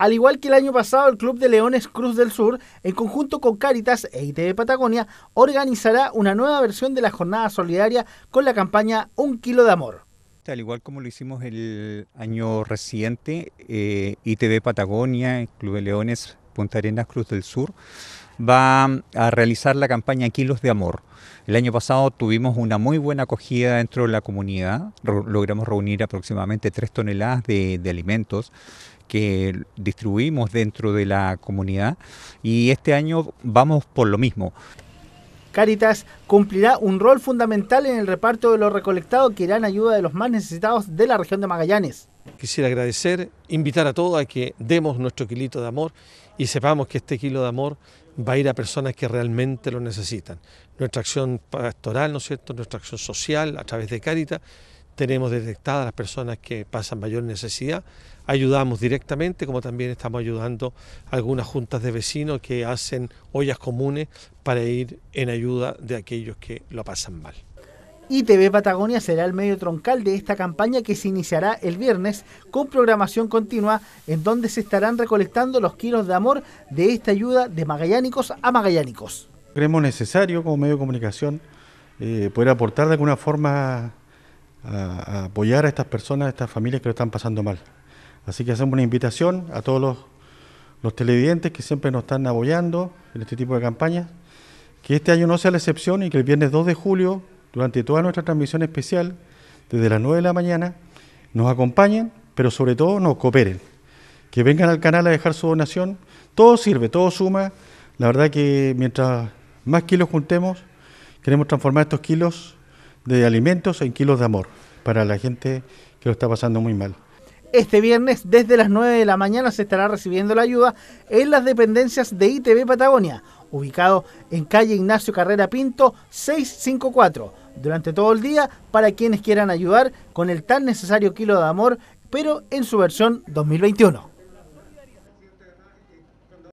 Al igual que el año pasado, el Club de Leones Cruz del Sur, en conjunto con Cáritas e ITV Patagonia, organizará una nueva versión de la jornada solidaria con la campaña Un Kilo de Amor. Al igual como lo hicimos el año reciente, eh, ITV Patagonia, Club de Leones Punta Arenas Cruz del Sur, va a realizar la campaña Kilos de Amor. El año pasado tuvimos una muy buena acogida dentro de la comunidad, logramos reunir aproximadamente 3 toneladas de alimentos que distribuimos dentro de la comunidad y este año vamos por lo mismo. Caritas cumplirá un rol fundamental en el reparto de lo recolectado que irá en ayuda de los más necesitados de la región de Magallanes. Quisiera agradecer, invitar a todos a que demos nuestro kilito de amor y sepamos que este kilo de amor va a ir a personas que realmente lo necesitan. Nuestra acción pastoral, ¿no es cierto?, nuestra acción social a través de Caritas tenemos detectadas las personas que pasan mayor necesidad, ayudamos directamente, como también estamos ayudando algunas juntas de vecinos que hacen ollas comunes para ir en ayuda de aquellos que lo pasan mal. Y TV Patagonia será el medio troncal de esta campaña que se iniciará el viernes con programación continua en donde se estarán recolectando los kilos de amor de esta ayuda de magallánicos a magallánicos. Creemos necesario como medio de comunicación eh, poder aportar de alguna forma a, apoyar a estas personas, a estas familias que lo están pasando mal. Así que hacemos una invitación a todos los, los televidentes que siempre nos están apoyando en este tipo de campañas, que este año no sea la excepción y que el viernes 2 de julio, durante toda nuestra transmisión especial, desde las 9 de la mañana, nos acompañen, pero sobre todo nos cooperen, que vengan al canal a dejar su donación, todo sirve, todo suma, la verdad que mientras más kilos juntemos, queremos transformar estos kilos de alimentos en kilos de amor para la gente que lo está pasando muy mal. Este viernes, desde las 9 de la mañana, se estará recibiendo la ayuda en las dependencias de ITV Patagonia, ubicado en calle Ignacio Carrera Pinto 654, durante todo el día para quienes quieran ayudar con el tan necesario kilo de amor, pero en su versión 2021.